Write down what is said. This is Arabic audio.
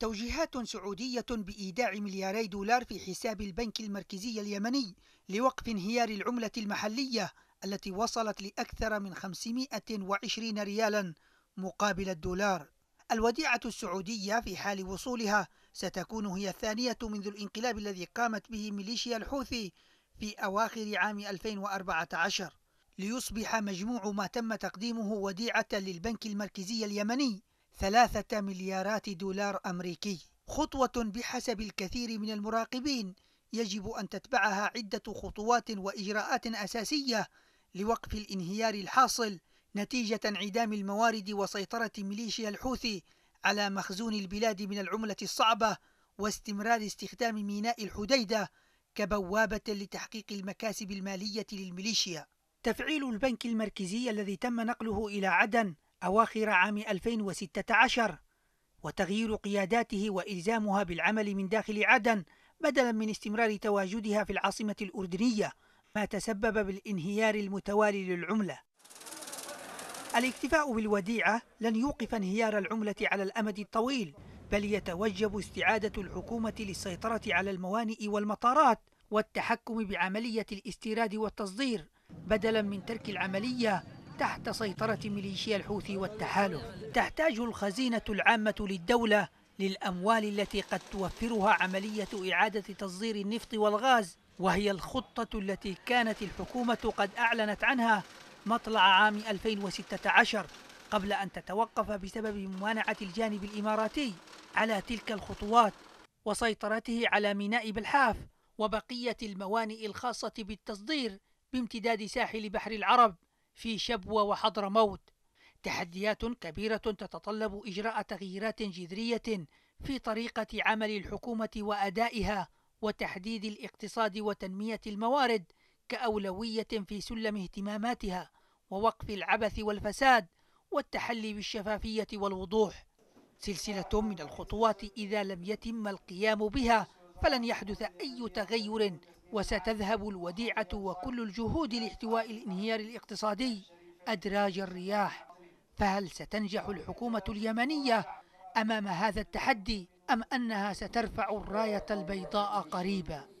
توجيهات سعودية بإيداع ملياري دولار في حساب البنك المركزي اليمني لوقف انهيار العملة المحلية التي وصلت لأكثر من 520 ريالا مقابل الدولار الوديعة السعودية في حال وصولها ستكون هي الثانية منذ الانقلاب الذي قامت به ميليشيا الحوثي في أواخر عام 2014 ليصبح مجموع ما تم تقديمه وديعة للبنك المركزي اليمني ثلاثة مليارات دولار أمريكي خطوة بحسب الكثير من المراقبين يجب أن تتبعها عدة خطوات وإجراءات أساسية لوقف الانهيار الحاصل نتيجة انعدام الموارد وسيطرة ميليشيا الحوثي على مخزون البلاد من العملة الصعبة واستمرار استخدام ميناء الحديدة كبوابة لتحقيق المكاسب المالية للميليشيا. تفعيل البنك المركزي الذي تم نقله إلى عدن أواخر عام 2016 وتغيير قياداته وإلزامها بالعمل من داخل عدن بدلا من استمرار تواجدها في العاصمة الأردنية ما تسبب بالانهيار المتوالي للعملة الاكتفاء بالوديعة لن يوقف انهيار العملة على الأمد الطويل بل يتوجب استعادة الحكومة للسيطرة على الموانئ والمطارات والتحكم بعملية الاستيراد والتصدير بدلا من ترك العملية تحت سيطرة ميليشيا الحوثي والتحالف تحتاج الخزينة العامة للدولة للأموال التي قد توفرها عملية إعادة تصدير النفط والغاز وهي الخطة التي كانت الحكومة قد أعلنت عنها مطلع عام 2016 قبل أن تتوقف بسبب ممانعة الجانب الإماراتي على تلك الخطوات وسيطرته على ميناء بلحاف وبقية الموانئ الخاصة بالتصدير بامتداد ساحل بحر العرب في شبوة وحضرموت تحديات كبيرة تتطلب إجراء تغييرات جذرية في طريقة عمل الحكومة وأدائها وتحديد الاقتصاد وتنمية الموارد كأولوية في سلم اهتماماتها ووقف العبث والفساد والتحلي بالشفافية والوضوح سلسلة من الخطوات إذا لم يتم القيام بها فلن يحدث أي تغير وستذهب الوديعة وكل الجهود لاحتواء الانهيار الاقتصادي أدراج الرياح فهل ستنجح الحكومة اليمنية أمام هذا التحدي أم أنها سترفع الراية البيضاء قريباً؟